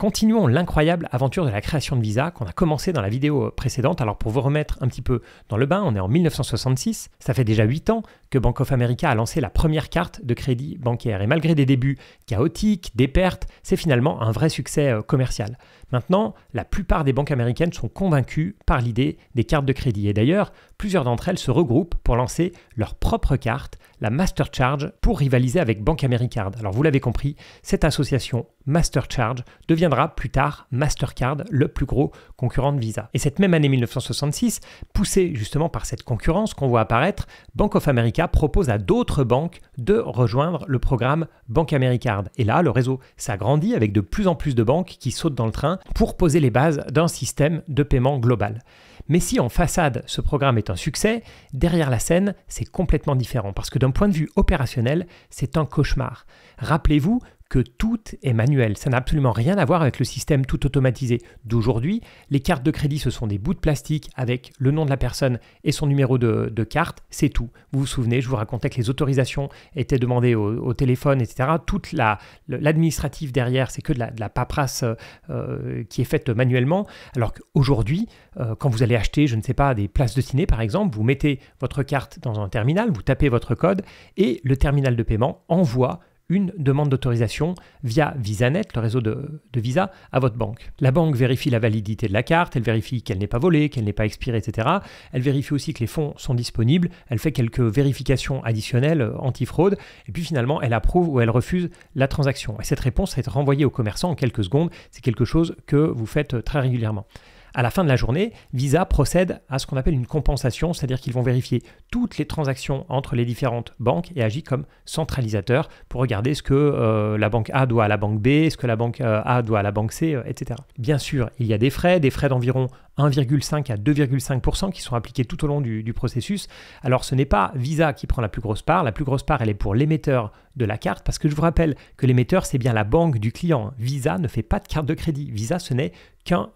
Continuons l'incroyable aventure de la création de Visa qu'on a commencé dans la vidéo précédente. Alors pour vous remettre un petit peu dans le bain, on est en 1966, ça fait déjà 8 ans que Bank of America a lancé la première carte de crédit bancaire et malgré des débuts chaotiques, des pertes, c'est finalement un vrai succès euh, commercial. Maintenant, la plupart des banques américaines sont convaincues par l'idée des cartes de crédit et d'ailleurs, plusieurs d'entre elles se regroupent pour lancer leur propre carte, la Master Charge pour rivaliser avec Bank AmeriCard. Alors vous l'avez compris, cette association Master Charge devient plus tard Mastercard, le plus gros concurrent de Visa. Et cette même année 1966, poussé justement par cette concurrence qu'on voit apparaître, Bank of America propose à d'autres banques de rejoindre le programme Bank AmeriCard. Et là, le réseau s'agrandit avec de plus en plus de banques qui sautent dans le train pour poser les bases d'un système de paiement global. Mais si en façade ce programme est un succès, derrière la scène, c'est complètement différent parce que d'un point de vue opérationnel, c'est un cauchemar. Rappelez-vous que tout est manuel. Ça n'a absolument rien à voir avec le système tout automatisé d'aujourd'hui. Les cartes de crédit, ce sont des bouts de plastique avec le nom de la personne et son numéro de, carte. C'est tout. Vous vous souvenez, je vous racontais que les autorisations étaient demandées au, téléphone, etc. Toute l'administratif derrière, c'est que de la, de paperasse euh, euh, qui est faite manuellement. Alors qu'aujourd'hui, euh, quand vous allez acheter, je ne sais pas, des places de ciné par exemple, vous mettez votre carte dans un terminal, vous tapez votre code et le terminal de paiement envoie une demande d'autorisation via VisaNet, le réseau de, Visa, à votre banque. La banque vérifie la validité de la carte, elle vérifie qu'elle n'est pas volée, qu'elle n'est pas expirée, etc. Elle vérifie aussi que les fonds sont disponibles, elle fait quelques vérifications additionnelles euh, anti-fraude, et puis finalement, elle approuve ou elle refuse la transaction. Et cette réponse être renvoyée au commerçant en quelques secondes, c'est quelque chose que vous faites euh, très régulièrement. À la fin de la journée, Visa procède à ce qu'on appelle une compensation, c'est-à-dire qu'ils vont vérifier toutes les transactions entre les différentes banques et agit comme centralisateur pour regarder ce que euh, la banque A doit à la banque B, ce que la banque euh, A doit à la banque C, euh, etc. Bien sûr, il y a des frais, des frais d'environ 1,5 à 2,5% qui sont appliqués tout au long du, du processus. Alors ce n'est pas Visa qui prend la plus grosse part, la plus grosse part elle est pour l'émetteur de la carte, parce que je vous rappelle que l'émetteur c'est bien la banque du client. Visa ne fait pas de carte de crédit, Visa ce n'est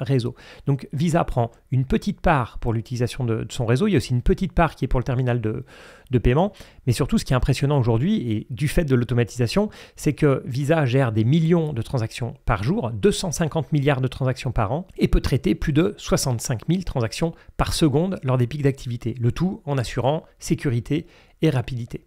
réseau. Donc Visa prend une petite part pour l'utilisation de, son réseau, il y a aussi une petite part qui est pour le terminal de, de paiement, mais surtout ce qui est impressionnant aujourd'hui, et du fait de l'automatisation, c'est que Visa gère des millions de transactions par jour, 250 milliards de transactions par an, et peut traiter plus de 65 000 transactions par seconde lors des pics d'activité, le tout en assurant sécurité et rapidité.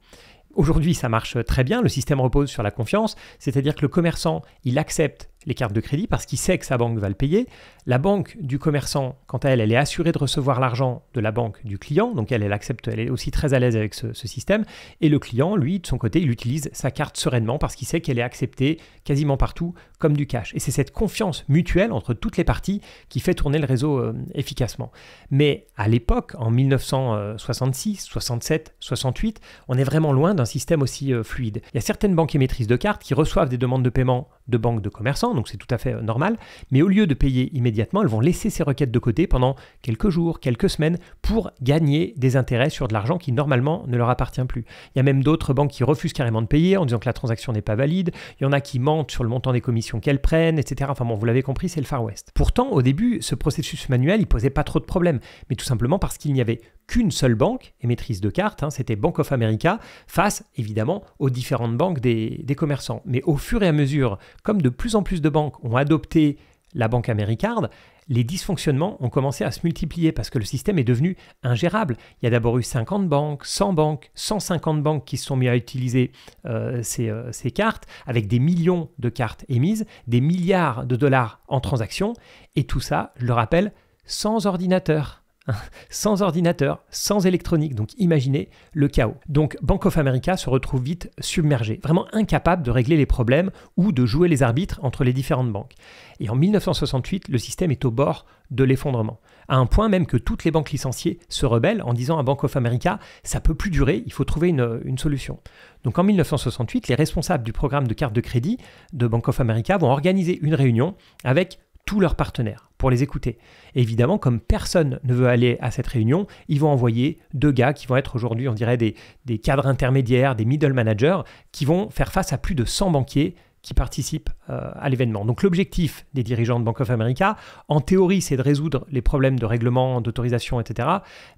Aujourd'hui, ça marche très bien, le système repose sur la confiance, c'est-à-dire que le commerçant, il accepte les cartes de crédit parce qu'il sait que sa banque va le payer. La banque du commerçant, quant à elle, elle est assurée de recevoir l'argent de la banque du client, donc elle, accepte, elle est aussi très à l'aise avec ce, système. Et le client, lui, de son côté, il utilise sa carte sereinement parce qu'il sait qu'elle est acceptée quasiment partout comme du cash. Et c'est cette confiance mutuelle entre toutes les parties qui fait tourner le réseau euh, efficacement. Mais à l'époque, en 1966, 67, 68, on est vraiment loin d'un système aussi euh, fluide. Il y a certaines banques émettrices de cartes qui reçoivent des demandes de paiement de banques de commerçants, donc c'est tout à fait euh, normal, mais au lieu de payer immédiatement, elles vont laisser ces requêtes de côté pendant quelques jours, quelques semaines, pour gagner des intérêts sur de l'argent qui normalement ne leur appartient plus. Il y a même d'autres banques qui refusent carrément de payer en disant que la transaction n'est pas valide, il y en a qui mentent sur le montant des commissions qu'elles prennent, etc. Enfin bon, vous l'avez compris, c'est le Far West. Pourtant, au début, ce processus manuel, il posait pas trop de problèmes, mais tout simplement parce qu'il n'y avait qu'une seule banque émettrice de cartes, hein, c'était Bank of America, face évidemment aux différentes banques des, commerçants. Mais au fur et à mesure, comme de plus en plus de banques ont adopté la banque Americard, les dysfonctionnements ont commencé à se multiplier parce que le système est devenu ingérable. Il y a d'abord eu 50 banques, 100 banques, 150 banques qui se sont mis à utiliser euh, euh, ces, cartes, avec des millions de cartes émises, des milliards de dollars en transactions, et tout ça, je le rappelle, sans ordinateur. sans ordinateur, sans électronique, donc imaginez le chaos. Donc Bank of America se retrouve vite submergé, vraiment incapable de régler les problèmes ou de jouer les arbitres entre les différentes banques. Et en 1968, le système est au bord de l'effondrement, à un point même que toutes les banques licenciées se rebellent en disant à Bank of America ça peut plus durer, il faut trouver une, solution. Donc en 1968, les responsables du programme de cartes de crédit de Bank of America vont organiser une réunion avec tous leurs partenaires les écouter. évidemment, comme personne ne veut aller à cette réunion, ils vont envoyer deux gars qui vont être aujourd'hui, on dirait, des, des cadres intermédiaires, des middle managers, qui vont faire face à plus de 100 banquiers qui participent euh, à l'événement. Donc l'objectif des dirigeants de Bank of America, en théorie, c'est de résoudre les problèmes de règlement, d'autorisation, etc.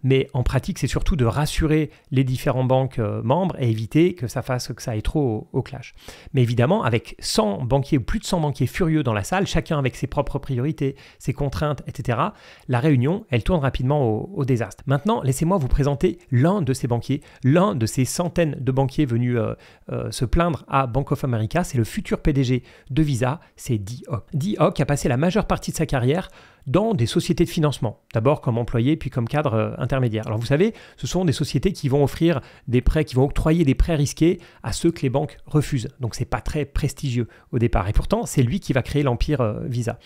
Mais en pratique, c'est surtout de rassurer les différents banques euh, membres et éviter que ça fasse que ça aille trop au, clash. Mais évidemment, avec 100 banquiers ou plus de 100 banquiers furieux dans la salle, chacun avec ses propres priorités, ses contraintes, etc. La réunion, elle tourne rapidement au, désastre. Maintenant, laissez-moi vous présenter l'un de ces banquiers, l'un de ces centaines de banquiers venus euh, se plaindre à Bank of America. C'est le futur PDG de Visa, c'est Dee hoc a passé la majeure partie de sa carrière dans des sociétés de financement, d'abord comme employé puis comme cadre euh, intermédiaire. Alors vous savez, ce sont des sociétés qui vont offrir des prêts, qui vont octroyer des prêts risqués à ceux que les banques refusent. Donc c'est pas très prestigieux au départ. Et pourtant, c'est lui qui va créer l'empire euh, Visa.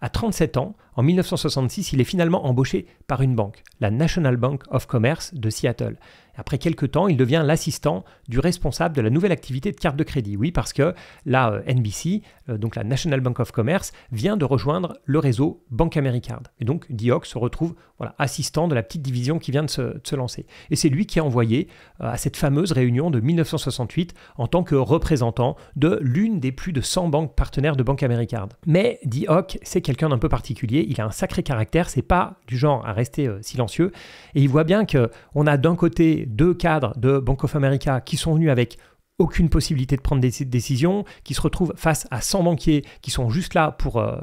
À 37 ans, en 1966, il est finalement embauché par une banque, la National Bank of Commerce de Seattle. Après quelques temps, il devient l'assistant du responsable de la nouvelle activité de carte de crédit. Oui, parce que la euh, NBC, euh, donc la National Bank of Commerce, vient de rejoindre le réseau Banque Americard. Et donc, Dioc se retrouve voilà, assistant de la petite division qui vient de se, de se lancer. Et c'est lui qui est envoyé euh, à cette fameuse réunion de 1968 en tant que représentant de l'une des plus de 100 banques partenaires de Banque Americard. Mais Dioc, c'est quelqu'un d'un peu particulier, il a un sacré caractère, c'est pas du genre à rester euh, silencieux. Et il voit bien que on a d'un côté deux cadres de Bank of America qui sont venus avec aucune possibilité de prendre des décisions, qui se retrouvent face à 100 banquiers qui sont juste là pour, euh,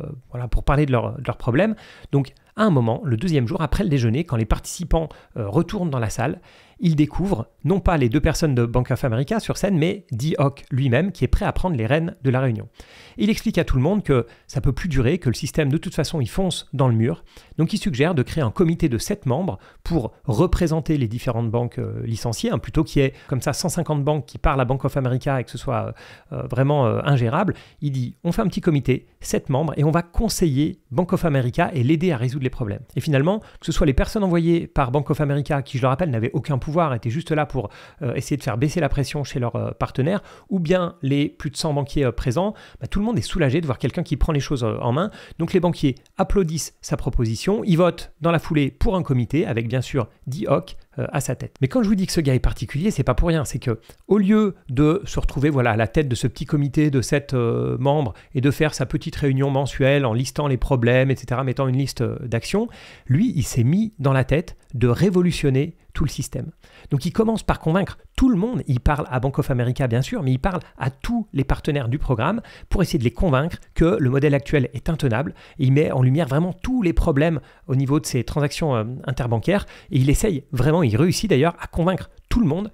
pour parler de leurs leur problèmes. Donc à un moment, le deuxième jour, après le déjeuner, quand les participants euh, retournent dans la salle, il découvre non pas les deux personnes de Bank of America sur scène, mais d lui-même qui est prêt à prendre les rênes de la réunion. Il explique à tout le monde que ça peut plus durer, que le système de toute façon y fonce dans le mur, donc il suggère de créer un comité de 7 membres pour représenter les différentes banques euh, licenciées, hein, plutôt qu'il y ait comme ça 150 banques qui parlent à Bank of America et que ce soit euh, euh, vraiment ingérable. Il dit on fait un petit comité 7 membres et on va conseiller Bank of America et l'aider à résoudre les problèmes. Et finalement, que ce soit les personnes envoyées par Bank of America, qui je le rappelle n'avaient aucun pouvoir, étaient juste là pour euh, essayer de faire baisser la pression chez leurs euh, partenaires, ou bien les plus de 100 banquiers euh, présents, bah, tout le monde est soulagé de voir quelqu'un qui prend les choses en main. Donc les banquiers applaudissent sa proposition, ils votent dans la foulée pour un comité avec bien sûr 10 hoc, euh, à sa tête. Mais quand je vous dis que ce gars est particulier, c'est pas pour rien. C'est que au lieu de se retrouver voilà à la tête de ce petit comité de sept euh, membres et de faire sa petite réunion mensuelle en listant les problèmes, etc., mettant une liste euh, d'actions, lui, il s'est mis dans la tête de révolutionner tout le système. Donc il commence par convaincre tout le monde, il parle à Bank of America bien sûr, mais il parle à tous les partenaires du programme pour essayer de les convaincre que le modèle actuel est intenable. il met en lumière vraiment tous les problèmes au niveau de ces transactions euh, interbancaires et il essaye vraiment, il réussit d'ailleurs à convaincre tout le monde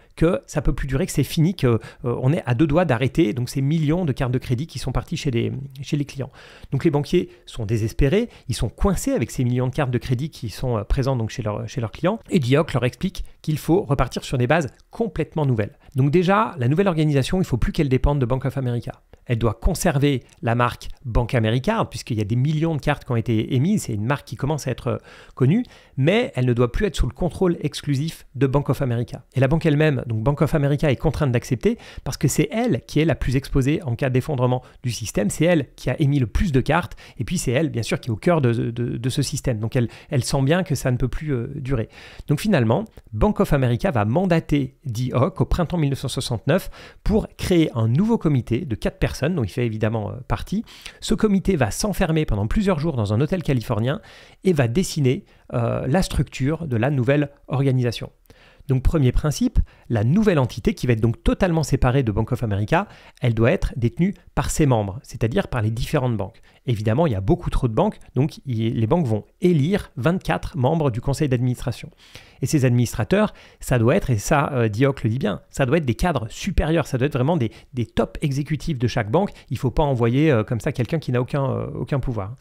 ça peut plus durer, que c'est fini, qu'on euh, on est à deux doigts d'arrêter donc ces millions de cartes de crédit qui sont parties chez les, chez les clients. Donc les banquiers sont désespérés, ils sont coincés avec ces millions de cartes de crédit qui sont euh, présentes donc chez, leur, chez leurs clients et Dioc leur explique qu'il faut repartir sur des bases complètement nouvelles. Donc déjà, la nouvelle organisation, il ne faut plus qu'elle dépende de Bank of America. Elle doit conserver la marque Bank America, puisqu'il y a des millions de cartes qui ont été émises, c'est une marque qui commence à être euh, connue, mais elle ne doit plus être sous le contrôle exclusif de Bank of America. Et la banque elle-même donc Bank of America est contrainte d'accepter parce que c'est elle qui est la plus exposée en cas d'effondrement du système, c'est elle qui a émis le plus de cartes, et puis c'est elle, bien sûr, qui est au cœur de, ce système. Donc elle, sent bien que ça ne peut plus euh, durer. Donc finalement, Bank of America va mandater DIOC au printemps 1969 pour créer un nouveau comité de quatre personnes, dont il fait évidemment euh, partie. Ce comité va s'enfermer pendant plusieurs jours dans un hôtel californien et va dessiner euh, la structure de la nouvelle organisation. Donc premier principe, la nouvelle entité qui va être donc totalement séparée de Bank of America, elle doit être détenue par ses membres, c'est-à-dire par les différentes banques. Évidemment, il y a beaucoup trop de banques, donc les banques vont élire 24 membres du conseil d'administration. Et ces administrateurs, ça doit être, et ça euh, Dioc le dit bien, ça doit être des cadres supérieurs, ça doit être vraiment des, des top exécutifs de chaque banque. Il ne faut pas envoyer euh, comme ça quelqu'un qui n'a aucun, euh, aucun pouvoir.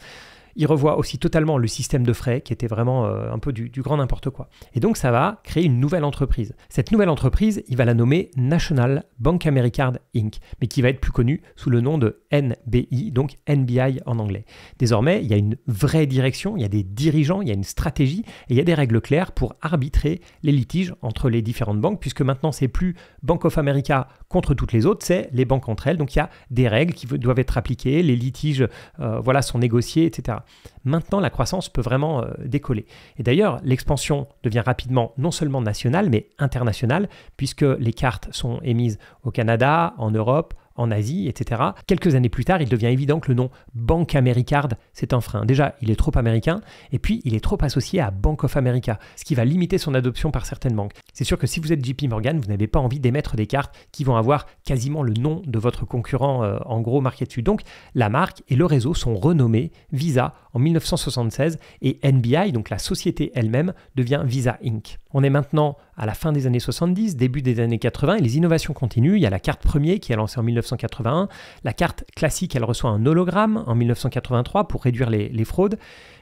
Il revoit aussi totalement le système de frais qui était vraiment euh, un peu du, grand n'importe quoi. Et donc ça va créer une nouvelle entreprise. Cette nouvelle entreprise, il va la nommer National Bank Americard Inc., mais qui va être plus connue sous le nom de NBI, donc NBI en anglais. Désormais, il y a une vraie direction, il y a des dirigeants, il y a une stratégie et il y a des règles claires pour arbitrer les litiges entre les différentes banques, puisque maintenant c'est plus Bank of America contre toutes les autres, c'est les banques entre elles. Donc il y a des règles qui doivent être appliquées, les litiges euh, voilà, sont négociés, etc maintenant la croissance peut vraiment euh, décoller. Et d'ailleurs, l'expansion devient rapidement non seulement nationale, mais internationale, puisque les cartes sont émises au Canada, en Europe, en Asie, etc. Quelques années plus tard, il devient évident que le nom Bank Americard, c'est un frein. Déjà, il est trop américain, et puis il est trop associé à Bank of America, ce qui va limiter son adoption par certaines banques. C'est sûr que si vous êtes JP Morgan, vous n'avez pas envie d'émettre des cartes qui vont avoir quasiment le nom de votre concurrent euh, en gros marqué dessus. Donc, la marque et le réseau sont renommés Visa en 1976 et NBI, donc la société elle-même, devient Visa Inc. On est maintenant à la fin des années 70, début des années 80, et les innovations continuent. Il y a la carte premier qui est lancée en 1981. La carte classique, elle reçoit un hologramme en 1983 pour réduire les, fraudes.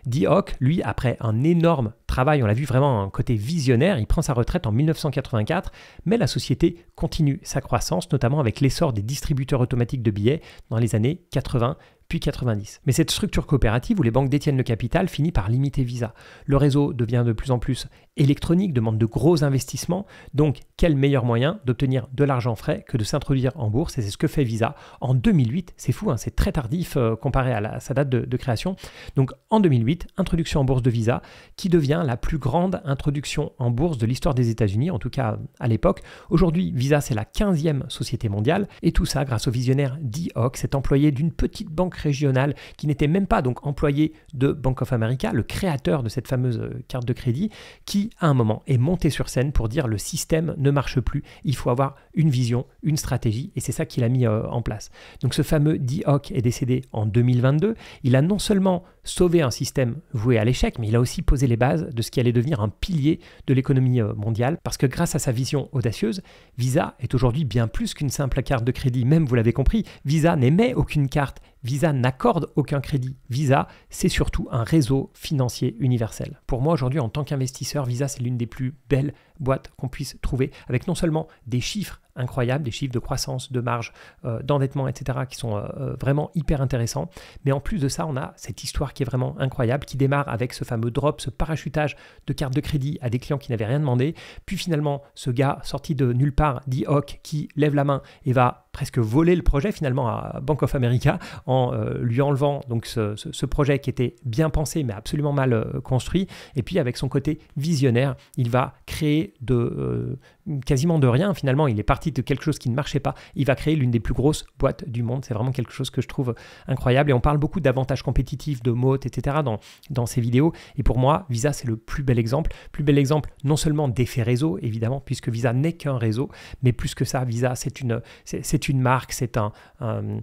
Dioc, lui, après un énorme travail, on l'a vu vraiment un côté visionnaire, il prend sa retraite en 1984, mais la société continue sa croissance, notamment avec l'essor des distributeurs automatiques de billets dans les années 80 puis 90. Mais cette structure coopérative où les banques détiennent le capital finit par limiter Visa. Le réseau devient de plus en plus électronique, demande de gros investissements. Donc, quel meilleur moyen d'obtenir de l'argent frais que de s'introduire en bourse Et c'est ce que fait Visa en 2008. C'est fou, hein, c'est très tardif euh, comparé à, sa date de, création. Donc, en 2008, introduction en bourse de Visa, qui devient la plus grande introduction en bourse de l'histoire des États-Unis, en tout cas à l'époque. Aujourd'hui, Visa, c'est la 15e société mondiale. Et tout ça grâce au visionnaire D. Hawk, cet employé d'une petite banque régionale qui n'était même pas donc employé de Bank of America, le créateur de cette fameuse euh, carte de crédit, qui à un moment, et monter sur scène pour dire le système ne marche plus, il faut avoir une vision, une stratégie, et c'est ça qu'il a mis euh, en place. Donc ce fameux D. est décédé en 2022. Il a non seulement sauver un système voué à l'échec, mais il a aussi posé les bases de ce qui allait devenir un pilier de l'économie euh, mondiale, parce que grâce à sa vision audacieuse, Visa est aujourd'hui bien plus qu'une simple carte de crédit, même vous l'avez compris, Visa n'émet aucune carte, Visa n'accorde aucun crédit. Visa, c'est surtout un réseau financier universel. Pour moi aujourd'hui, en tant qu'investisseur, Visa, c'est l'une des plus belles boîte qu'on puisse trouver, avec non seulement des chiffres incroyables, des chiffres de croissance, de marge, euh, d'endettement, etc., qui sont euh, euh, vraiment hyper intéressants. Mais en plus de ça, on a cette histoire qui est vraiment incroyable, qui démarre avec ce fameux drop, ce parachutage de cartes de crédit à des clients qui n'avaient rien demandé. Puis finalement, ce gars sorti de nulle part, dit hoc, qui lève la main et va presque voler le projet finalement à Bank of America en euh, lui enlevant donc ce, projet qui était bien pensé mais absolument mal euh, construit. Et puis avec son côté visionnaire, il va créer de euh, quasiment de rien finalement. Il est parti de quelque chose qui ne marchait pas. Il va créer l'une des plus grosses boîtes du monde. C'est vraiment quelque chose que je trouve incroyable. Et on parle beaucoup d'avantages compétitifs, de mots, etc. dans dans ces vidéos. Et pour moi, Visa c'est le plus bel exemple. Plus bel exemple non seulement d'effet réseau évidemment puisque Visa n'est qu'un réseau, mais plus que ça, Visa c'est une c'est c'est une marque, c'est un, euh,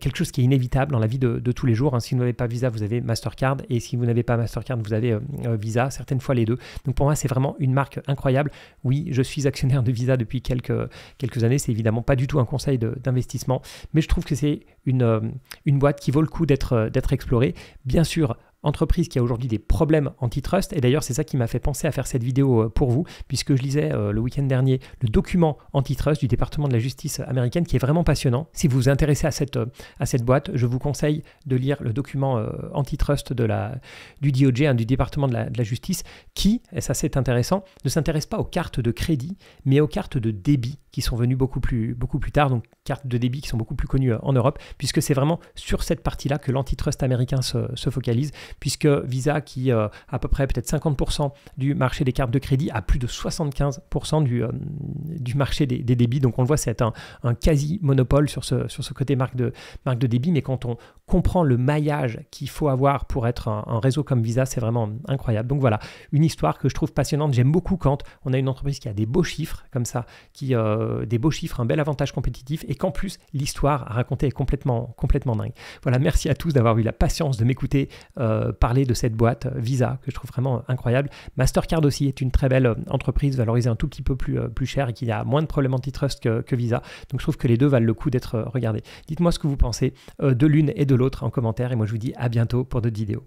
quelque chose qui est inévitable dans la vie de, tous les jours. Hein. Si vous n'avez pas Visa, vous avez Mastercard, et si vous n'avez pas Mastercard, vous avez euh, euh, Visa, certaines fois les deux. Donc pour moi, c'est vraiment une marque incroyable. Oui, je suis actionnaire de Visa depuis quelques, quelques années, c'est évidemment pas du tout un conseil d'investissement, mais je trouve que c'est une, une boîte qui vaut le coup d'être explorée. Bien sûr, entreprise qui a aujourd'hui des problèmes antitrust. Et d'ailleurs, c'est ça qui m'a fait penser à faire cette vidéo euh, pour vous, puisque je lisais euh, le week-end dernier le document antitrust du département de la justice américaine, qui est vraiment passionnant. Si vous vous intéressez à cette, euh, à cette boîte, je vous conseille de lire le document antitrust de la, du DOJ, hein, du département de la, de la justice, qui, et ça c'est intéressant, ne s'intéresse pas aux cartes de crédit, mais aux cartes de débit qui sont venus beaucoup plus, beaucoup plus tard, donc cartes de débit qui sont beaucoup plus connues euh, en Europe, puisque c'est vraiment sur cette partie-là que l'antitrust américain se, focalise, puisque Visa, qui a euh, à peu près peut-être 50% du marché des cartes de crédit, a plus de 75% du, euh, du marché des, débits. Donc on le voit, c'est un, quasi-monopole sur ce, sur ce côté marque de, marque de débit, mais quand on comprend le maillage qu'il faut avoir pour être un, réseau comme Visa, c'est vraiment incroyable. Donc voilà, une histoire que je trouve passionnante. J'aime beaucoup quand on a une entreprise qui a des beaux chiffres comme ça, qui... Euh, des beaux chiffres, un bel avantage compétitif et qu'en plus l'histoire à raconter est complètement, complètement dingue. Voilà, merci à tous d'avoir eu la patience de m'écouter euh, parler de cette boîte euh, Visa que je trouve vraiment incroyable. Mastercard aussi est une très belle entreprise valorisée un tout petit peu plus, plus cher et qui a moins de problèmes antitrust que, que Visa. Donc je trouve que les deux valent le coup d'être regardés. Dites-moi ce que vous pensez de l'une et de l'autre en commentaire et moi je vous dis à bientôt pour d'autres vidéos.